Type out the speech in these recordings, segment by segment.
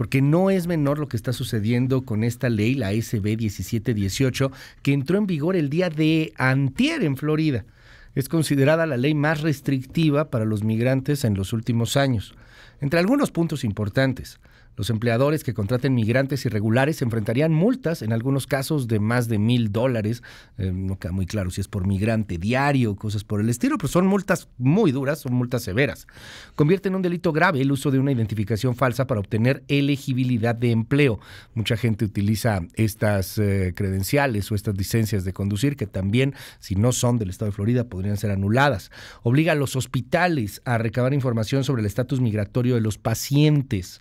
porque no es menor lo que está sucediendo con esta ley, la SB 1718, que entró en vigor el día de antier en Florida. Es considerada la ley más restrictiva para los migrantes en los últimos años. Entre algunos puntos importantes, los empleadores que contraten migrantes irregulares se enfrentarían multas, en algunos casos de más de mil dólares, em, no queda muy claro si es por migrante diario, cosas por el estilo, pero son multas muy duras, son multas severas. Convierte en un delito grave el uso de una identificación falsa para obtener elegibilidad de empleo. Mucha gente utiliza estas eh, credenciales o estas licencias de conducir que también, si no son del estado de Florida, podrían ser anuladas. Obliga a los hospitales a recabar información sobre el estatus migratorio de los pacientes.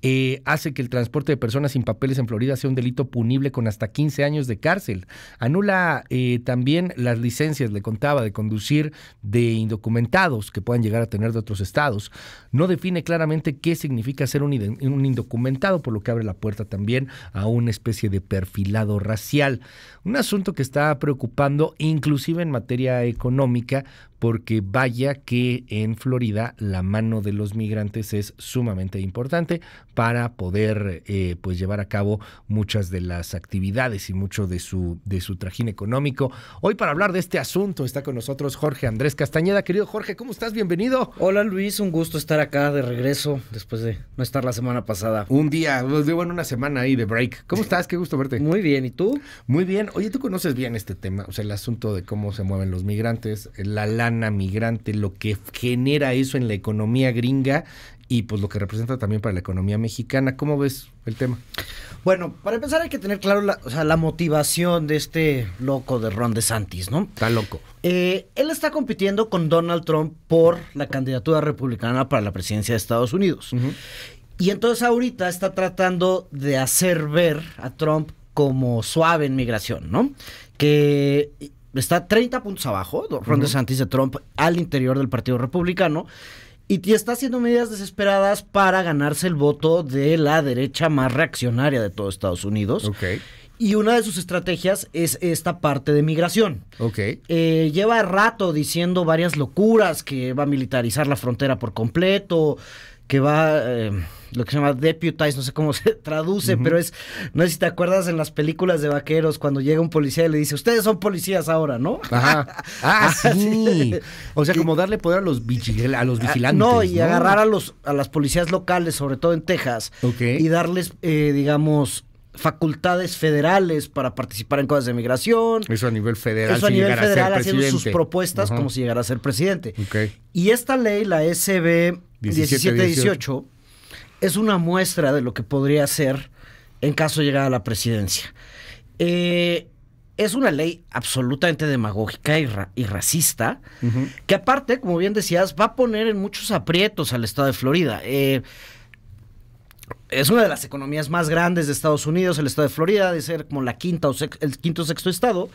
Eh, hace que el transporte de personas sin papeles en Florida sea un delito punible con hasta 15 años de cárcel. Anula eh, también las licencias, le contaba, de conducir de indocumentados que puedan llegar a tener de otros estados. No define claramente qué significa ser un, un indocumentado, por lo que abre la puerta también a una especie de perfilado racial. Un asunto que está preocupando inclusive en materia económica porque vaya que en Florida la mano de los migrantes es sumamente importante para poder eh, pues llevar a cabo muchas de las actividades y mucho de su, de su trajín económico. Hoy para hablar de este asunto está con nosotros Jorge Andrés Castañeda. Querido Jorge, ¿cómo estás? Bienvenido. Hola Luis, un gusto estar acá de regreso después de no estar la semana pasada. Un día, pues, bueno, una semana ahí de break. ¿Cómo estás? Qué gusto verte. Muy bien, ¿y tú? Muy bien. Oye, tú conoces bien este tema, o sea, el asunto de cómo se mueven los migrantes, la, larga migrante, lo que genera eso en la economía gringa y pues lo que representa también para la economía mexicana. ¿Cómo ves el tema? Bueno, para empezar hay que tener claro la, o sea, la motivación de este loco de Ron DeSantis, ¿no? Está loco. Eh, él está compitiendo con Donald Trump por la candidatura republicana para la presidencia de Estados Unidos. Y entonces ahorita está tratando de hacer ver a Trump como suave en migración, ¿no? Que está 30 puntos abajo, Ron DeSantis de Trump, al interior del Partido Republicano. Y está haciendo medidas desesperadas para ganarse el voto de la derecha más reaccionaria de todo Estados Unidos. Ok. Y una de sus estrategias es esta parte de migración. Okay. Eh, lleva rato diciendo varias locuras, que va a militarizar la frontera por completo, que va... Eh, lo que se llama deputize, no sé cómo se traduce, pero es, no sé si te acuerdas en las películas de vaqueros cuando llega un policía y le dice, ustedes son policías ahora, ¿no? Ajá. Ah, ah sí. O sea, como darle poder a los, a los ah, vigilantes. No, y agarrar a, los, a las policías locales, sobre todo en Texas, y darles, eh, digamos, facultades federales para participar en cosas de migración. Eso a nivel federal. Eso a nivel federal haciendo sus propuestas como si llegara a ser presidente. Y esta ley, la SB 1718, es una muestra de lo que podría ser en caso de llegar a la presidencia. Eh, es una ley absolutamente demagógica y, racista, que aparte, como bien decías, va a poner en muchos aprietos al estado de Florida. Eh, es una de las economías más grandes de Estados Unidos, el estado de Florida, de ser como la quinta o el quinto o sexto estado.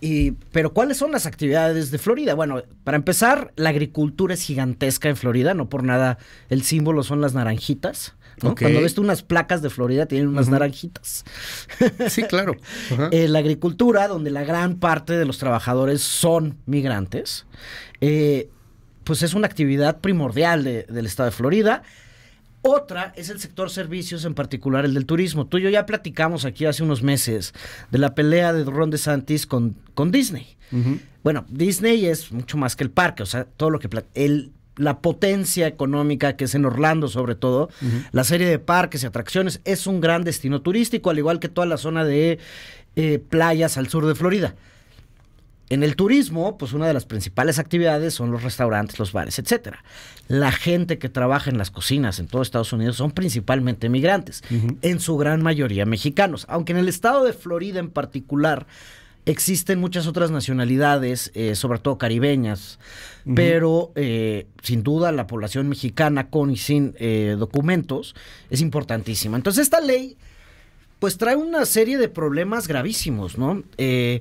Y, pero ¿cuáles son las actividades de Florida? Bueno, para empezar, la agricultura es gigantesca en Florida, no por nada el símbolo son las naranjitas. ¿no? Cuando ves unas placas de Florida, tienen unas naranjitas. Sí, claro. Eh, la agricultura, donde la gran parte de los trabajadores son migrantes, eh, pues es una actividad primordial del estado de Florida. Otra es el sector servicios, en particular el del turismo. Tú y yo ya platicamos aquí hace unos meses de la pelea de Ron DeSantis con, con Disney. Bueno, Disney es mucho más que el parque, o sea, todo lo que... la potencia económica que es en Orlando sobre todo, la serie de parques y atracciones, es un gran destino turístico, al igual que toda la zona de eh, playas al sur de Florida. En el turismo, pues una de las principales actividades son los restaurantes, los bares, etcétera. La gente que trabaja en las cocinas en todo Estados Unidos son principalmente migrantes, en su gran mayoría mexicanos, aunque en el estado de Florida en particular existen muchas otras nacionalidades, eh, sobre todo caribeñas, pero eh, sin duda la población mexicana con y sin eh, documentos es importantísima. Entonces esta ley pues trae una serie de problemas gravísimos, ¿no? Eh,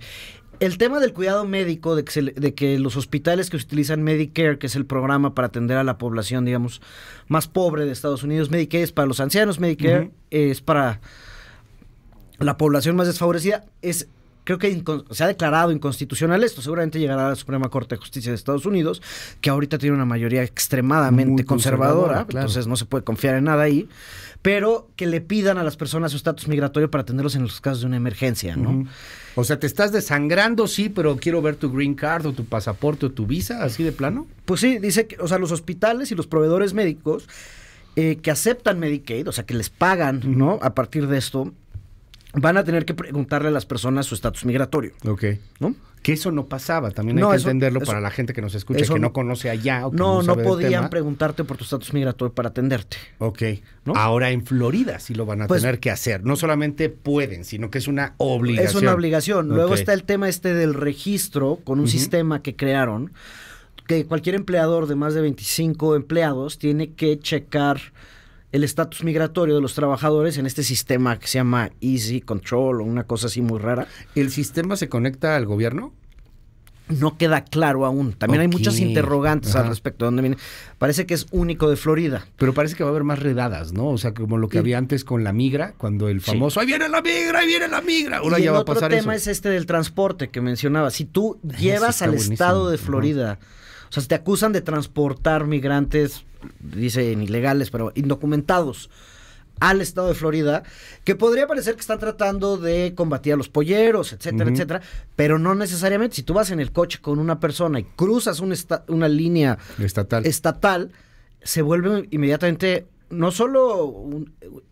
el tema del cuidado médico, de que, los hospitales que utilizan Medicare, que es el programa para atender a la población, digamos, más pobre de Estados Unidos, Medicare es para los ancianos, Medicare es para la población más desfavorecida, es creo que se ha declarado inconstitucional esto. Seguramente llegará a la Suprema Corte de Justicia de Estados Unidos, que ahorita tiene una mayoría extremadamente conservadora, entonces no se puede confiar en nada ahí, pero que le pidan a las personas su estatus migratorio para atenderlos en los casos de una emergencia, ¿no? O sea, te estás desangrando, sí, pero quiero ver tu green card o tu pasaporte o tu visa, así de plano. Pues sí, dice que, o sea, los hospitales y los proveedores médicos eh, que aceptan Medicaid, o sea, que les pagan, ¿no? A partir de esto, van a tener que preguntarle a las personas su estatus migratorio. Ok. ¿No? Que eso no pasaba, también hay que entenderlo para la gente que nos escucha, que no, conoce allá no, no, podían preguntarte por tu estatus migratorio para atenderte. Ok. Ahora en Florida sí lo van a pues tener que hacer. No solamente pueden, sino que es una obligación. Es una obligación. Luego está el tema este del registro con un sistema que crearon, que cualquier empleador de más de 25 empleados tiene que checar el estatus migratorio de los trabajadores en este sistema que se llama Easy Control o una cosa así muy rara. ¿El sistema se conecta al gobierno? No queda claro aún. También hay muchas interrogantes al respecto. viene? Parece que es único de Florida. Pero parece que va a haber más redadas, ¿no? O sea, como lo que había antes con la migra, cuando el famoso ¡Ahí viene la migra! ¡Ahí viene la migra! Ahora ya va a pasar otro tema es este del transporte que mencionaba. Si tú llevas al estado de Florida... O sea, te acusan de transportar migrantes, dicen ilegales, pero indocumentados al estado de Florida, que podría parecer que están tratando de combatir a los polleros, etcétera, etcétera, pero no necesariamente. Si tú vas en el coche con una persona y cruzas una línea estatal. se vuelve inmediatamente no solo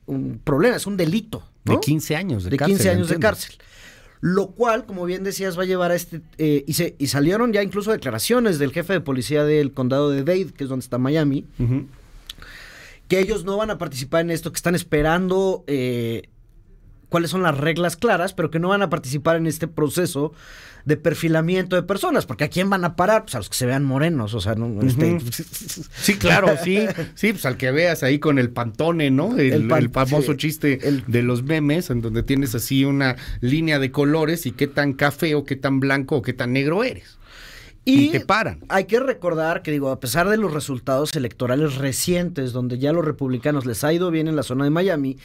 un, problema, es un delito. De 15 años de, cárcel. 15 años de cárcel lo cual, como bien decías, va a llevar a este... Eh, y, se, y salieron ya incluso declaraciones del jefe de policía del condado de Dade, que es donde está Miami, que ellos no van a participar en esto, que están esperando... Eh, cuáles son las reglas claras, pero que no van a participar en este proceso de perfilamiento de personas, porque ¿a quién van a parar? Pues a los que se vean morenos, o sea, no... Este, sí, claro, sí, sí, pues al que veas ahí con el pantone, ¿no? El, famoso chiste de los memes, en donde tienes así una línea de colores y qué tan café o qué tan blanco o qué tan negro eres. Y, y te paran. Hay que recordar que, digo, a pesar de los resultados electorales recientes, donde ya los republicanos les ha ido bien en la zona de Miami,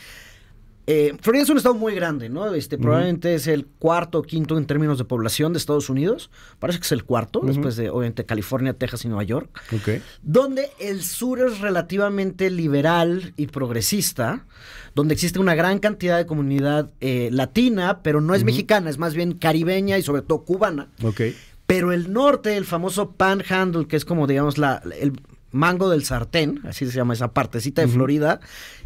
eh, Florida es un estado muy grande, ¿no? Este, probablemente es el cuarto o quinto en términos de población de Estados Unidos. Parece que es el cuarto, después de, obviamente, California, Texas y Nueva York. Okay. Donde el sur es relativamente liberal y progresista, donde existe una gran cantidad de comunidad eh, latina, pero no es mexicana, es más bien caribeña y sobre todo cubana. ¿Ok? Pero el norte, el famoso panhandle, que es como, digamos, la, el, Mango del Sartén, así se llama esa partecita de Florida,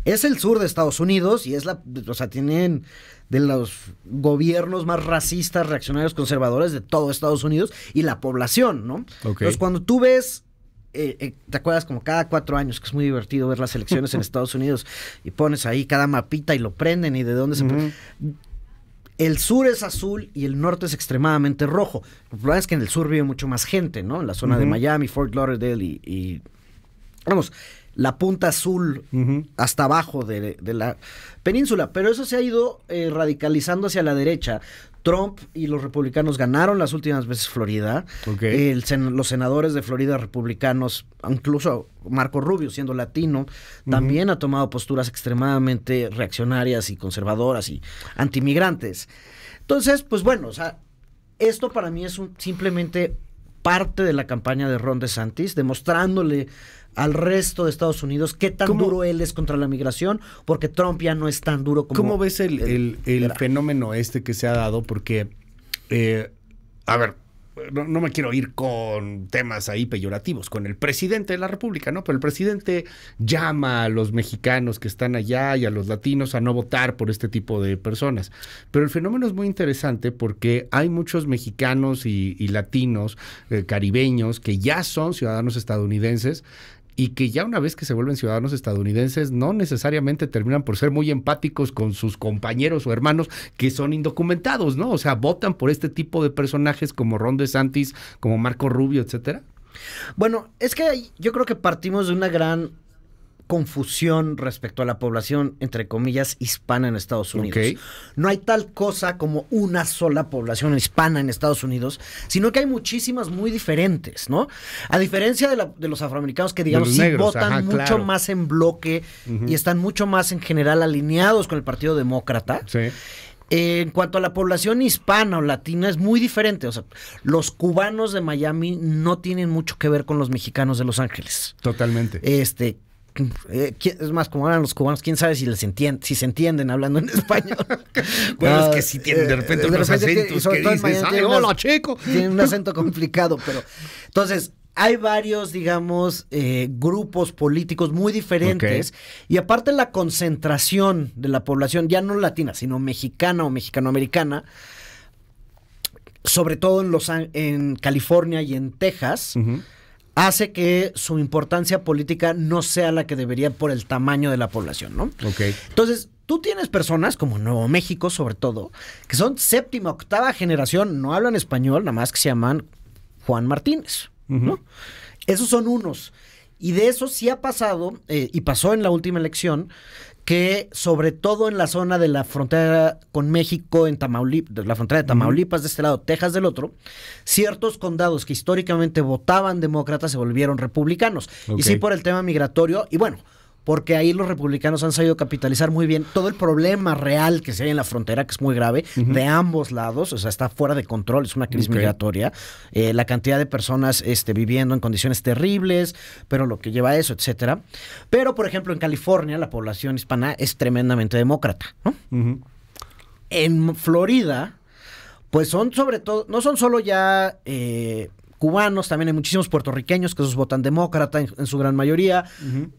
es el sur de Estados Unidos y es la, o sea, tienen de los gobiernos más racistas, reaccionarios, conservadores de todo Estados Unidos y la población, ¿no? Entonces, cuando tú ves eh, eh, te acuerdas como cada cuatro años, que es muy divertido ver las elecciones en Estados Unidos, y pones ahí cada mapita y lo prenden y de dónde se... prende. El sur es azul y el norte es extremadamente rojo. Lo que es que en el sur vive mucho más gente, ¿no? En la zona de Miami, Fort Lauderdale y vamos, la punta azul hasta abajo de, la península. Pero eso se ha ido eh, radicalizando hacia la derecha. Trump y los republicanos ganaron las últimas veces Florida. los senadores de Florida republicanos, incluso Marco Rubio, siendo latino, también ha tomado posturas extremadamente reaccionarias y conservadoras y antimigrantes. Entonces, pues bueno, o sea, esto para mí es simplemente parte de la campaña de Ron DeSantis, demostrándole al resto de Estados Unidos, qué tan duro él es contra la migración, porque Trump ya no es tan duro como... ¿Cómo ves el, fenómeno este que se ha dado? Porque, eh, a ver, no, me quiero ir con temas ahí peyorativos, con el presidente de la República, ¿no? Pero el presidente llama a los mexicanos que están allá y a los latinos a no votar por este tipo de personas. Pero el fenómeno es muy interesante porque hay muchos mexicanos y, latinos, eh, caribeños, que ya son ciudadanos estadounidenses y que ya una vez que se vuelven ciudadanos estadounidenses no necesariamente terminan por ser muy empáticos con sus compañeros o hermanos que son indocumentados, ¿no? O sea, votan por este tipo de personajes como Ron DeSantis, como Marco Rubio, etcétera. Bueno, es que yo creo que partimos de una gran confusión respecto a la población, entre comillas, hispana en Estados Unidos. No hay tal cosa como una sola población hispana en Estados Unidos, sino que hay muchísimas muy diferentes, ¿no? A diferencia de, los afroamericanos que, digamos, sí votan mucho más en bloque y están mucho más en general alineados con el Partido Demócrata. en cuanto a la población hispana o latina es muy diferente. O sea, los cubanos de Miami no tienen mucho que ver con los mexicanos de Los Ángeles. Totalmente. Este, eh, es más, como eran los cubanos, quién sabe si les si se entienden hablando en español. bueno, es que sí tienen eh, de repente eh, unos acentos que, dicen, Tienen un acento complicado, pero. Entonces, hay varios, digamos, grupos políticos muy diferentes. Y aparte la concentración de la población, ya no latina, sino mexicana o mexicanoamericana, sobre todo en, los, en California y en Texas, hace que su importancia política no sea la que debería por el tamaño de la población, ¿no? Ok. Entonces, tú tienes personas como Nuevo México, sobre todo, que son séptima, octava generación, no hablan español, nada más que se llaman Juan Martínez, ¿no? Esos son unos. Y de eso sí ha pasado, eh, y pasó en la última elección, que sobre todo en la zona de la frontera con México, en Tamaulipas, la frontera de Tamaulipas de este lado, Texas del otro, ciertos condados que históricamente votaban demócratas se volvieron republicanos. Y sí por el tema migratorio, y bueno, porque ahí los republicanos han sabido capitalizar muy bien todo el problema real que se hay en la frontera, que es muy grave, de ambos lados, o sea, está fuera de control, es una crisis migratoria, eh, la cantidad de personas este, viviendo en condiciones terribles, pero lo que lleva a eso, etcétera. Pero, por ejemplo, en California la población hispana es tremendamente demócrata, En Florida, pues son sobre todo, no son solo ya... Eh, cubanos, también hay muchísimos puertorriqueños que esos votan demócrata en, su gran mayoría,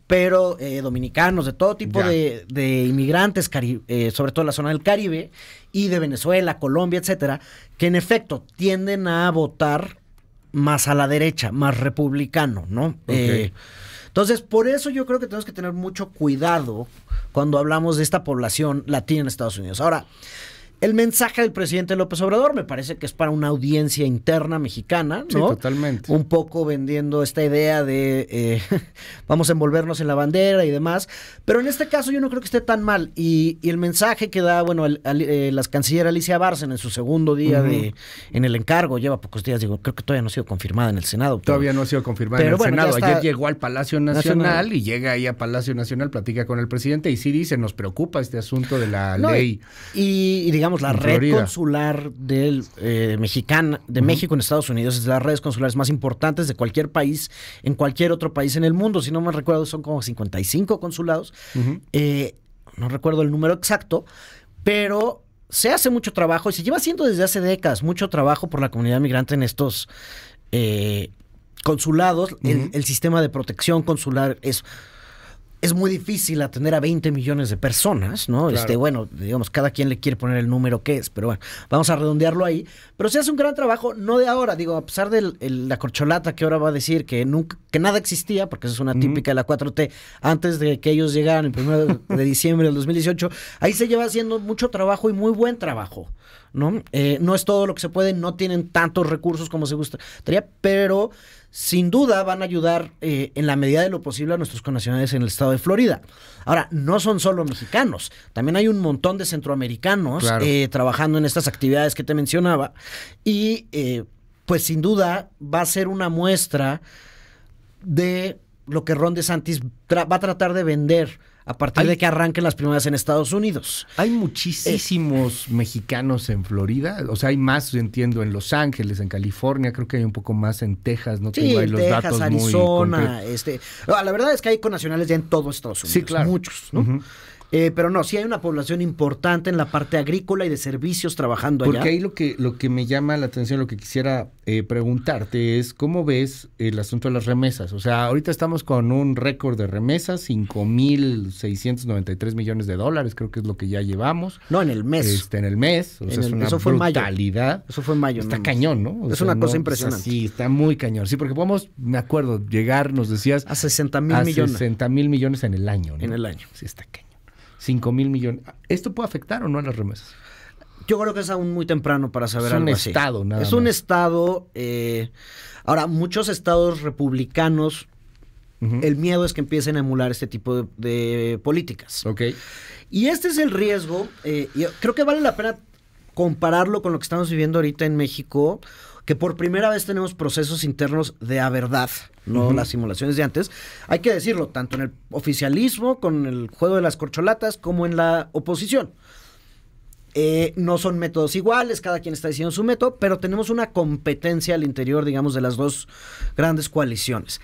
pero eh, dominicanos, de todo tipo de, inmigrantes, eh, sobre todo en la zona del Caribe, y de Venezuela, Colombia, etcétera, que en efecto tienden a votar más a la derecha, más republicano, ¿no? Eh, entonces, por eso yo creo que tenemos que tener mucho cuidado cuando hablamos de esta población latina en Estados Unidos. Ahora, el mensaje del presidente López Obrador me parece que es para una audiencia interna mexicana, ¿no? Sí, totalmente. Un poco vendiendo esta idea de eh, vamos a envolvernos en la bandera y demás. Pero en este caso yo no creo que esté tan mal. Y, el mensaje que da, bueno, eh, las la canciller Alicia Bárcena en su segundo día de en el encargo, lleva pocos días, digo, creo que todavía no ha sido confirmada en el Senado. todavía no ha sido confirmada en el Senado. Ayer llegó al Palacio Nacional, y llega ahí a Palacio Nacional, platica con el presidente y sí dice, nos preocupa este asunto de la ley. Y, y digamos, digamos, la red consular del, eh, de México en Estados Unidos es de las redes consulares más importantes de cualquier país, en cualquier otro país en el mundo. Si no me recuerdo, son como 55 consulados. Eh, no recuerdo el número exacto, pero se hace mucho trabajo y se lleva haciendo desde hace décadas mucho trabajo por la comunidad migrante en estos eh, consulados. el sistema de protección consular es es muy difícil atender a 20 millones de personas, ¿no? Este, bueno, digamos, cada quien le quiere poner el número que es, pero bueno, vamos a redondearlo ahí. Pero se hace un gran trabajo, no de ahora, digo, a pesar de la corcholata que ahora va a decir que nunca, que nada existía, porque eso es una típica de la 4T, antes de que ellos llegaran el 1 de diciembre del 2018, ahí se lleva haciendo mucho trabajo y muy buen trabajo. Eh, ¿no? es todo lo que se puede, no tienen tantos recursos como se gustaría, pero sin duda van a ayudar eh, en la medida de lo posible a nuestros connacionales en el estado de Florida. Ahora, no son solo mexicanos, también hay un montón de centroamericanos eh, trabajando en estas actividades que te mencionaba y pues sin duda va a ser una muestra de lo que Ron DeSantis va a tratar de vender a partir de que arranquen las primeras en Estados Unidos. Hay muchísimos eh. mexicanos en Florida, o sea, hay más, yo entiendo, en Los Ángeles, en California, creo que hay un poco más en Texas, no sí, tengo Texas, Arizona, este, la verdad es que hay nacionales ya en todo Estados Unidos, sí, claro. muchos, ¿no? Eh, pero no, sí hay una población importante en la parte agrícola y de servicios trabajando allá. Porque ahí lo que, lo que me llama la atención, lo que quisiera eh, preguntarte es cómo ves el asunto de las remesas. O sea, ahorita estamos con un récord de remesas, 5.693 millones de dólares, creo que es lo que ya llevamos. No, en el mes. Este, en el mes. O es eso fue brutalidad. Mayo. Eso fue en mayo. Está cañón, ¿no? es una cosa impresionante. sí, está muy cañón. Sí, porque podemos, me acuerdo, llegar, nos decías... A 60 mil millones. A 60 mil millones en el año. En el año. Sí, está cañón. 5 mil millones. ¿Esto puede afectar o no a las remesas? Yo creo que es aún muy temprano para saber es algo Estado, nada más. Es un estado. Eh, ahora, muchos estados republicanos, el miedo es que empiecen a emular este tipo de, políticas. Ok. Y este es el riesgo. Eh, creo que vale la pena compararlo con lo que estamos viviendo ahorita en México que por primera vez tenemos procesos internos de a verdad, no las simulaciones de antes. Hay que decirlo, tanto en el oficialismo, con el juego de las corcholatas, como en la oposición. Eh, no son métodos iguales, cada quien está diciendo su método, pero tenemos una competencia al interior, digamos, de las dos grandes coaliciones.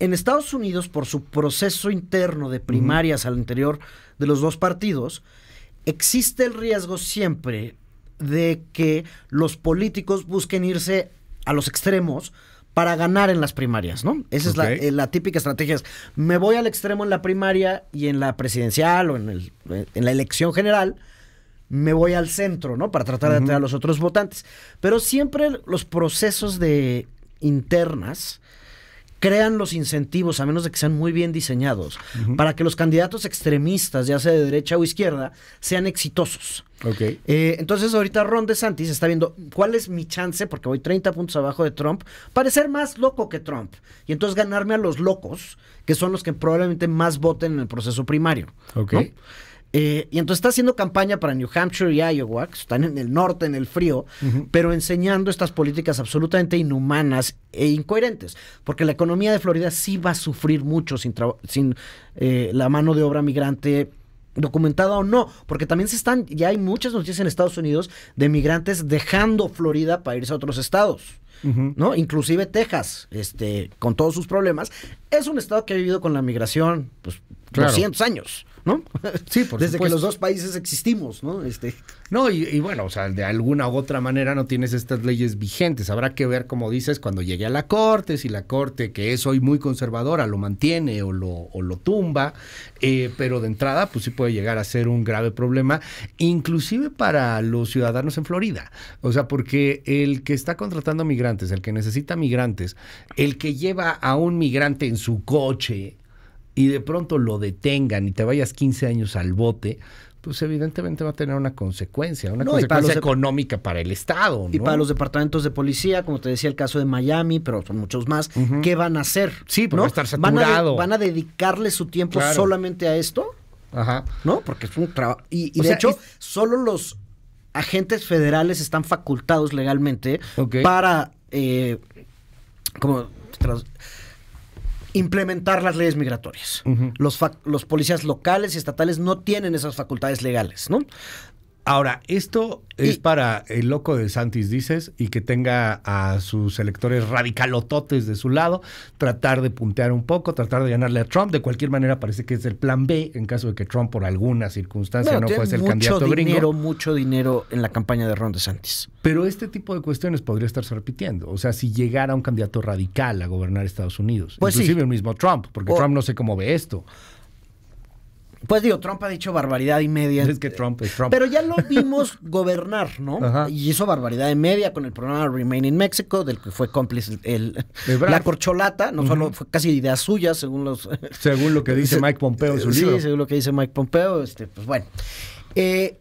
En Estados Unidos, por su proceso interno de primarias al interior de los dos partidos, existe el riesgo siempre de que los políticos busquen irse a los extremos para ganar en las primarias, ¿no? Esa es la, eh, típica estrategia. me voy al extremo en la primaria y en la presidencial o en, eh, la elección general, me voy al centro, ¿no? Para tratar de atraer a los otros votantes. Pero siempre los procesos de internas crean los incentivos, a menos de que sean muy bien diseñados, para que los candidatos extremistas, ya sea de derecha o izquierda, sean exitosos. Okay. Eh, entonces ahorita Ron DeSantis está viendo cuál es mi chance, porque voy 30 puntos abajo de Trump, parecer más loco que Trump. Y entonces ganarme a los locos, que son los que probablemente más voten en el proceso primario. Okay. Eh, y entonces está haciendo campaña para New Hampshire y Iowa, que están en el norte, en el frío, pero enseñando estas políticas absolutamente inhumanas e incoherentes, porque la economía de Florida sí va a sufrir mucho sin, sin eh, la mano de obra migrante documentada o no, porque también se están, ya hay muchas noticias en Estados Unidos de migrantes dejando Florida para irse a otros estados. ¿No? Inclusive Texas, este, con todos sus problemas, es un estado que ha vivido con la migración pues, 200 años. ¿no? Sí, por Desde que los dos países existimos, ¿no? Este... No, y, bueno, o sea, de alguna u otra manera no tienes estas leyes vigentes. Habrá que ver, como dices, cuando llegue a la corte, si la corte, que es hoy muy conservadora, lo mantiene o lo, tumba, eh, pero de entrada, pues sí puede llegar a ser un grave problema, inclusive para los ciudadanos en Florida. O sea, porque el que está contratando migrantes, el que necesita migrantes, el que lleva a un migrante en su coche, y de pronto lo detengan y te vayas 15 años al bote, pues evidentemente va a tener una consecuencia, una consecuencia económica para el Estado. Y para los departamentos de policía, como te decía el caso de Miami, pero son muchos más, ¿qué van a hacer? Sí, pues ¿no? estar saturado. ¿Van a, dedicarle su tiempo solamente a esto? Ajá. ¿No? Porque es un trabajo. Y, de hecho, solo los agentes federales están facultados legalmente para. Eh, como implementar las leyes migratorias. los, los, policías locales y estatales no tienen esas facultades legales, ¿no? Ahora, esto es para el loco de Santis, dices, y que tenga a sus electores radicalototes de su lado, tratar de puntear un poco, tratar de ganarle a Trump. De cualquier manera, parece que es el plan B en caso de que Trump, por alguna circunstancia, no, fuese el candidato gringo. Mucho dinero, en la campaña de Ron Santis. Pero este tipo de cuestiones podría estarse repitiendo. O sea, si llegara un candidato radical a gobernar Estados Unidos, pues inclusive el mismo Trump, porque Trump no sé cómo ve esto. Pues digo, Trump ha dicho barbaridad y media. que Trump es Trump. Pero ya lo vimos gobernar, ¿no? Y hizo barbaridad y media con el programa Remain in Mexico, del que fue cómplice el, la corcholata. No solo fue casi idea suya, según los. Según lo que dice Mike Pompeo en su libro. Sí, según lo que dice Mike Pompeo. Este, pues bueno. Eh,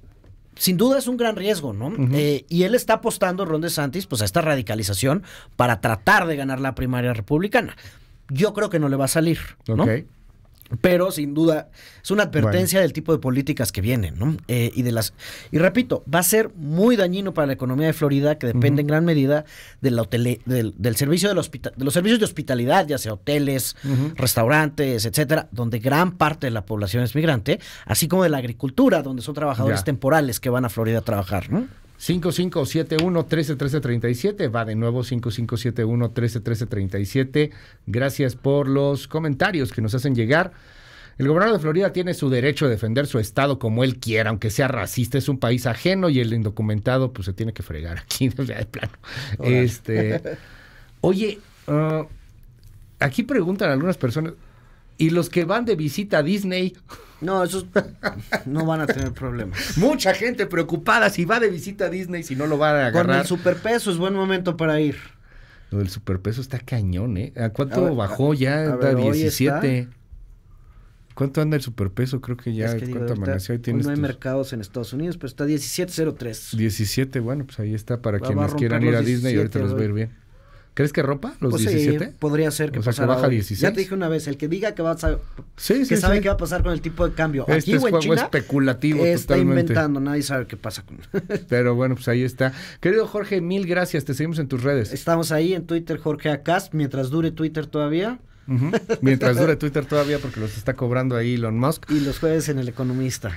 sin duda es un gran riesgo, ¿no? Eh, y él está apostando, Ron DeSantis, pues a esta radicalización para tratar de ganar la primaria republicana. Yo creo que no le va a salir, ¿no? Pero sin duda es una advertencia del tipo de políticas que vienen, ¿no? Eh, y de las y repito, va a ser muy dañino para la economía de Florida que depende en gran medida de del, servicio de, de los servicios de hospitalidad, ya sea hoteles, restaurantes, etcétera, donde gran parte de la población es migrante, así como de la agricultura, donde son trabajadores temporales que van a Florida a trabajar, ¿no? 5571-131337. Va de nuevo 5571-131337. Gracias por los comentarios que nos hacen llegar. El gobernador de Florida tiene su derecho a defender su estado como él quiera, aunque sea racista, es un país ajeno y el indocumentado pues se tiene que fregar aquí, o de plano. Este, oye, ah, aquí preguntan algunas personas, y los que van de visita a Disney. No, esos no van a tener problemas. Mucha gente preocupada si va de visita a Disney, si no lo van a agarrar. Con el superpeso es buen momento para ir. El superpeso está cañón, ¿eh? ¿A cuánto bajó ya? A 17. ¿Cuánto anda el superpeso? Creo que ya. ¿Cuánto amaneció? Pues no hay mercados en Estados Unidos, pero está 17.03. 17, bueno, pues ahí está para quienes quieran ir a Disney y ahorita los va a ir bien. ¿Crees que ropa los 17? Pues podría ser que, o sea, que baja 16. Ya te dije una vez, el que diga que va a que sabe qué va a pasar con el tipo de cambio este es juego especulativo está inventando, nadie sabe qué pasa con. Pero bueno, pues ahí está. Querido Jorge, mil gracias, te seguimos en tus redes. Estamos ahí en Twitter Jorge Acas, mientras dure Twitter todavía. Mientras dure Twitter todavía porque los está cobrando ahí Elon Musk. Y los jueves en El Economista.